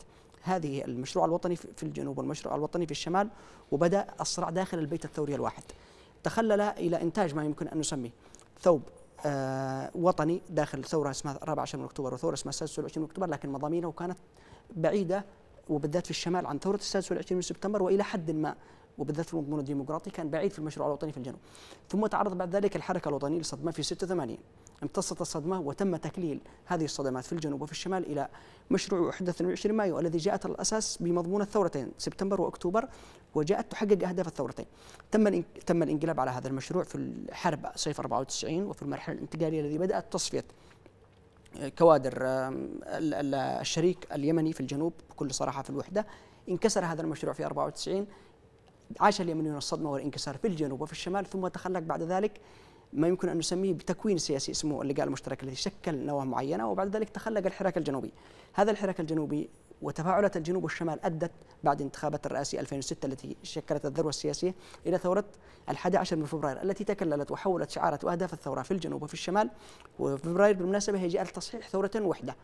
هذه المشروع الوطني في الجنوب والمشروع الوطني في الشمال وبدا الصراع داخل البيت الثوري الواحد تخلل الى انتاج ما يمكن ان نسميه ثوب آه، وطني داخل ثوره اسمها 24 من اكتوبر وثوره اسمها 26 من اكتوبر لكن مضامينه كانت بعيده وبالذات في الشمال عن ثوره 26 من سبتمبر والى حد ما وبالذات في المضمون الديمقراطي كان بعيد في المشروع الوطني في الجنوب ثم تعرض بعد ذلك الحركة الوطنية لصدمة في 86 امتصت الصدمة وتم تكليل هذه الصدمات في الجنوب وفي الشمال إلى مشروع وحدة 22 مايو الذي جاءت على الأساس بمضمون الثورتين سبتمبر وأكتوبر وجاءت تحقق أهداف الثورتين تم تم الانقلاب على هذا المشروع في الحرب صيف 94 وفي المرحلة الانتقالية الذي بدأت تصفية آه، كوادر الشريك اليمني في الجنوب بكل صراحة في الوحدة انكسر هذا المشروع في 94 عاش اليمنيون الصدمه والانكسار في الجنوب وفي الشمال ثم تخلق بعد ذلك ما يمكن ان نسميه بتكوين سياسي اسمه اللقاء المشترك الذي شكل نواه معينه وبعد ذلك تخلق الحراك الجنوبي. هذا الحراك الجنوبي وتفاعلات الجنوب والشمال ادت بعد انتخابات الرئاسيه 2006 التي شكلت الذروه السياسيه الى ثوره ال 11 من فبراير التي تكللت وحولت شعارات واهداف الثوره في الجنوب وفي الشمال وفبراير بالمناسبه هي جاءت لتصحيح ثوره وحده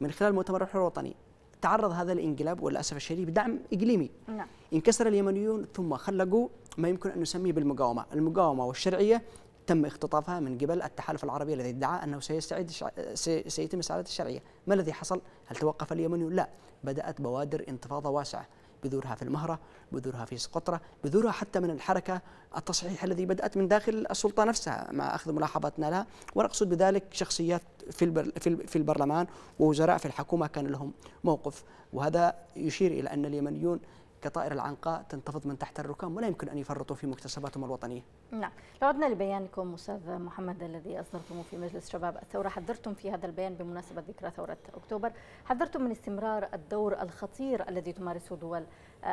من خلال مؤتمر الحر الوطني تعرض هذا الانقلاب وللاسف الشديد بدعم اقليمي نعم. انكسر اليمنيون ثم خلقوا ما يمكن ان نسميه بالمقاومه المقاومه والشرعيه تم اختطافها من قبل التحالف العربي الذي ادعى انه سيستعيد الشع... سي... سيتم استعاده الشرعيه، ما الذي حصل؟ هل توقف اليمنيون؟ لا، بدات بوادر انتفاضه واسعه، بذورها في المهرة بذورها في سقطرة بذورها حتى من الحركة التصحيح الذي بدأت من داخل السلطة نفسها مع أخذ ملاحظاتنا لها ونقصد بذلك شخصيات في في البرلمان ووزراء في الحكومة كان لهم موقف وهذا يشير إلى أن اليمنيون كطائر العنقاء تنتفض من تحت الركام ولا يمكن أن يفرطوا في مكتسباتهم الوطنية نعم لو عدنا لبيانكم أستاذ محمد الذي أصدرتمه في مجلس شباب الثورة حذرتم في هذا البيان بمناسبة ذكرى ثورة أكتوبر حذرتم من استمرار الدور الخطير الذي تمارسه دول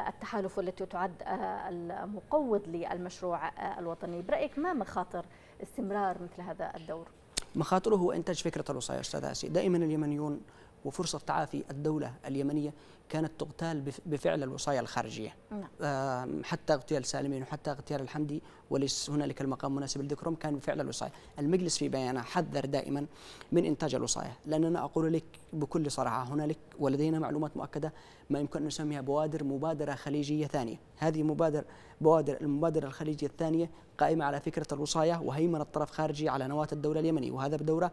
التحالف والتي تعد المقوض للمشروع الوطني برأيك ما مخاطر استمرار مثل هذا الدور؟ مخاطره هو إنتاج فكرة الوصايا أستاذ أسي دائما اليمنيون وفرصة تعافي الدولة اليمنية كانت تغتال بفعل الوصاية الخارجية نعم. آه، حتى اغتيال سالمين وحتى اغتيال الحمدي وليس هنالك المقام مناسب لذكرهم كان بفعل الوصاية المجلس في بيانه حذر دائما من إنتاج الوصاية لأننا أقول لك بكل صراحة هنالك ولدينا معلومات مؤكدة ما يمكن أن نسميها بوادر مبادرة خليجية ثانية هذه مبادر بوادر المبادرة الخليجية الثانية قائمة على فكرة الوصاية وهيمنة طرف خارجي على نواة الدولة اليمنية وهذا بدورة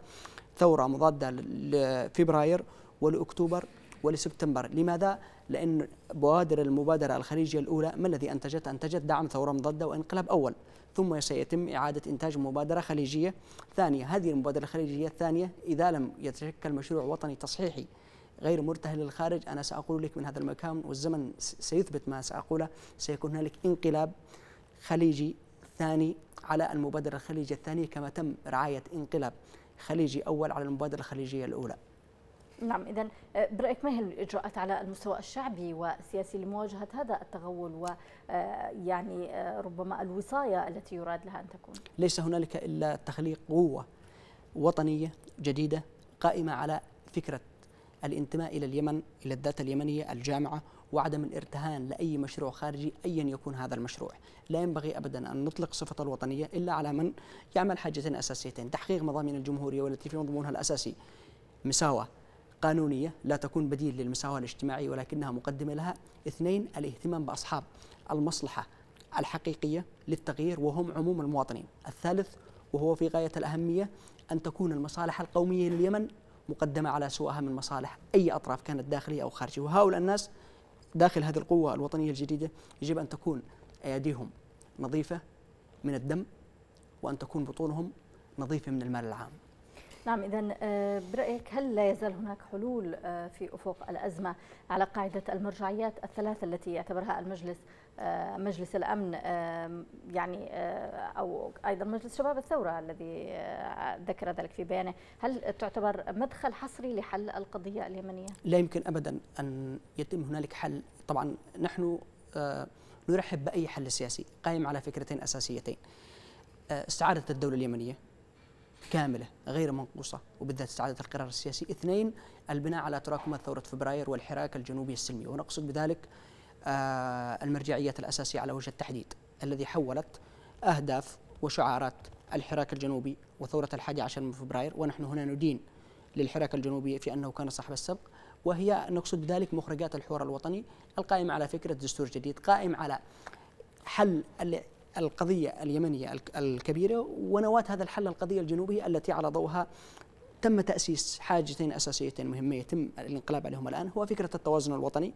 ثورة مضادة لفبراير ولأكتوبر ولسبتمبر لماذا؟ لأن بوادر المبادرة الخليجية الأولى ما الذي أنتجت؟ أنتجت دعم ثورة مضادة وانقلاب أول ثم سيتم إعادة إنتاج مبادرة خليجية ثانية هذه المبادرة الخليجية الثانية إذا لم يتشكل مشروع وطني تصحيحي غير مرتهن للخارج أنا سأقول لك من هذا المكان والزمن سيثبت ما سأقوله سيكون هنالك انقلاب خليجي ثاني على المبادرة الخليجية الثانية كما تم رعاية انقلاب خليجي أول على المبادرة الخليجية الأولى نعم إذا آه، برأيك ما هي الإجراءات على المستوى الشعبي والسياسي لمواجهة هذا التغول و آه، يعني آه، ربما الوصاية التي يراد لها أن تكون ليس هنالك إلا تخليق قوة وطنية جديدة قائمة على فكرة الانتماء إلى اليمن إلى الذات اليمنية الجامعة وعدم الارتهان لأي مشروع خارجي أيا يكون هذا المشروع لا ينبغي أبدا أن نطلق صفة الوطنية إلا على من يعمل حاجتين أساسيتين تحقيق مضامين الجمهورية والتي في مضمونها الأساسي مساواة قانونية لا تكون بديل للمساواة الاجتماعية ولكنها مقدمة لها اثنين الاهتمام بأصحاب المصلحة الحقيقية للتغيير وهم عموم المواطنين الثالث وهو في غاية الأهمية أن تكون المصالح القومية لليمن مقدمة على سواها من مصالح أي أطراف كانت داخلية أو خارجية وهؤلاء الناس داخل هذه القوة الوطنية الجديدة يجب أن تكون أيديهم نظيفة من الدم وأن تكون بطونهم نظيفة من المال العام نعم إذا آه، برأيك هل لا يزال هناك حلول آه، في أفق الأزمة على قاعدة المرجعيات الثلاثة التي يعتبرها المجلس آه، مجلس الأمن يعني أو أيضا مجلس شباب الثورة الذي ذكر ذلك في بيانه هل تعتبر مدخل حصري لحل القضية اليمنية؟ لا يمكن أبدا أن يتم هنالك حل طبعا نحن نرحب بأي حل سياسي قائم على فكرتين أساسيتين استعادة الدولة اليمنية كاملة غير منقوصة وبالذات استعادة القرار السياسي اثنين البناء على تراكمات ثورة فبراير والحراك الجنوبي السلمي ونقصد بذلك آه، المرجعية الأساسية على وجه التحديد الذي حولت أهداف وشعارات الحراك الجنوبي وثورة الحادي عشر من فبراير ونحن هنا ندين للحراك الجنوبي في أنه كان صاحب السبق وهي نقصد بذلك مخرجات الحوار الوطني القائم على فكرة دستور جديد قائم على حل القضية اليمنية الكبيرة ونواة هذا الحل القضية الجنوبية التي على ضوها تم تأسيس حاجتين أساسيتين مهمة يتم الانقلاب عليهم الآن هو فكرة التوازن الوطني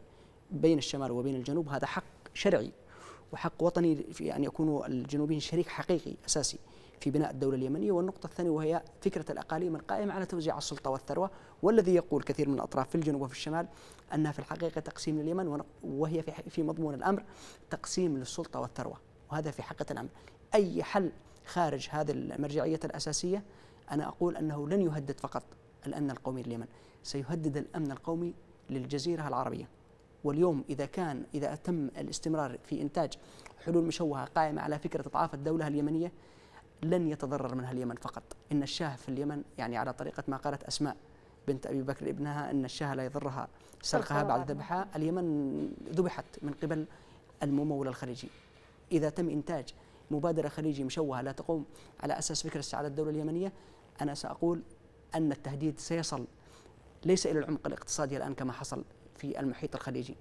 بين الشمال وبين الجنوب هذا حق شرعي وحق وطني في أن يكون الجنوبيين شريك حقيقي أساسي في بناء الدولة اليمنية والنقطة الثانية وهي فكرة الأقاليم القائمة على توزيع السلطة والثروة والذي يقول كثير من الأطراف في الجنوب وفي الشمال أنها في الحقيقة تقسيم لليمن وهي في مضمون الأمر تقسيم للسلطة والثروة وهذا في حقيقة الأمر أي حل خارج هذه المرجعية الأساسية أنا أقول أنه لن يهدد فقط الأمن القومي لليمن سيهدد الأمن القومي للجزيرة العربية واليوم إذا كان إذا تم الاستمرار في إنتاج حلول مشوهة قائمة على فكرة إضعاف الدولة اليمنية لن يتضرر منها اليمن فقط إن الشاه في اليمن يعني على طريقة ما قالت أسماء بنت أبي بكر ابنها أن الشاه لا يضرها سرقها بعد ذبحها اليمن ذبحت من قبل الممول الخليجي إذا تم إنتاج مبادرة خليجي مشوهة لا تقوم على أساس فكرة استعادة الدولة اليمنية أنا سأقول أن التهديد سيصل ليس إلى العمق الاقتصادي الآن كما حصل في المحيط الخليجي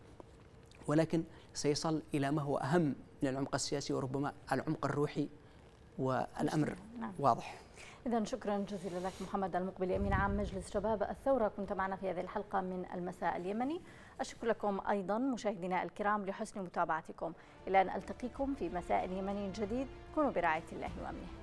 ولكن سيصل إلى ما هو أهم من العمق السياسي وربما العمق الروحي والأمر نعم. واضح إذا شكرا جزيلا لك محمد المقبل أمين عام مجلس شباب الثورة كنت معنا في هذه الحلقة من المساء اليمني أشكر لكم أيضا مشاهدينا الكرام لحسن متابعتكم إلى أن ألتقيكم في مساء يمني جديد كونوا برعاية الله وأمنه